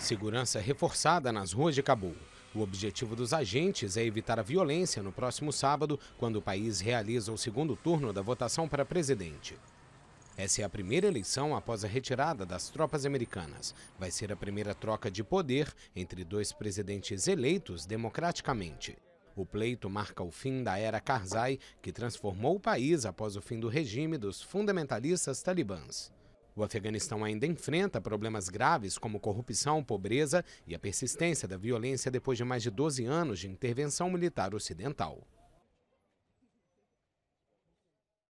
Segurança reforçada nas ruas de Cabul. O objetivo dos agentes é evitar a violência no próximo sábado, quando o país realiza o segundo turno da votação para presidente. Essa é a primeira eleição após a retirada das tropas americanas. Vai ser a primeira troca de poder entre dois presidentes eleitos democraticamente. O pleito marca o fim da era Karzai, que transformou o país após o fim do regime dos fundamentalistas talibãs. O Afeganistão ainda enfrenta problemas graves como corrupção, pobreza e a persistência da violência depois de mais de 12 anos de intervenção militar ocidental.